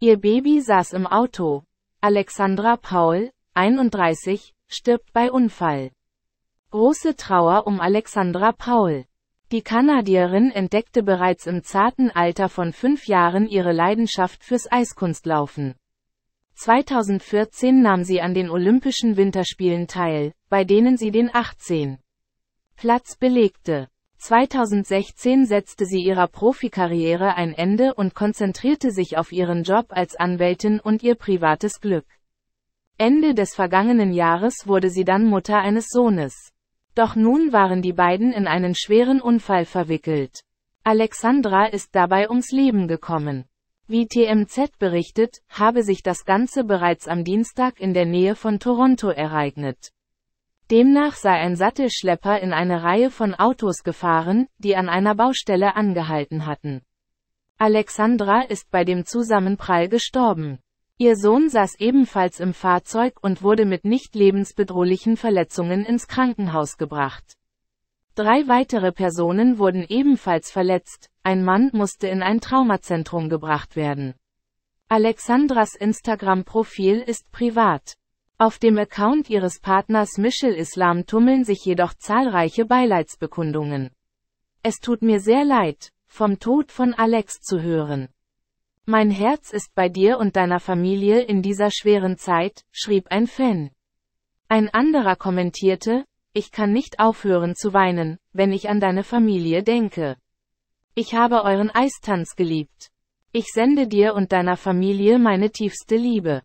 Ihr Baby saß im Auto. Alexandra Paul, 31, stirbt bei Unfall. Große Trauer um Alexandra Paul. Die Kanadierin entdeckte bereits im zarten Alter von fünf Jahren ihre Leidenschaft fürs Eiskunstlaufen. 2014 nahm sie an den Olympischen Winterspielen teil, bei denen sie den 18. Platz belegte. 2016 setzte sie ihrer Profikarriere ein Ende und konzentrierte sich auf ihren Job als Anwältin und ihr privates Glück. Ende des vergangenen Jahres wurde sie dann Mutter eines Sohnes. Doch nun waren die beiden in einen schweren Unfall verwickelt. Alexandra ist dabei ums Leben gekommen. Wie TMZ berichtet, habe sich das Ganze bereits am Dienstag in der Nähe von Toronto ereignet. Demnach sei ein Sattelschlepper in eine Reihe von Autos gefahren, die an einer Baustelle angehalten hatten. Alexandra ist bei dem Zusammenprall gestorben. Ihr Sohn saß ebenfalls im Fahrzeug und wurde mit nicht lebensbedrohlichen Verletzungen ins Krankenhaus gebracht. Drei weitere Personen wurden ebenfalls verletzt, ein Mann musste in ein Traumazentrum gebracht werden. Alexandras Instagram-Profil ist privat. Auf dem Account ihres Partners Michel Islam tummeln sich jedoch zahlreiche Beileidsbekundungen. Es tut mir sehr leid, vom Tod von Alex zu hören. Mein Herz ist bei dir und deiner Familie in dieser schweren Zeit, schrieb ein Fan. Ein anderer kommentierte, ich kann nicht aufhören zu weinen, wenn ich an deine Familie denke. Ich habe euren Eistanz geliebt. Ich sende dir und deiner Familie meine tiefste Liebe.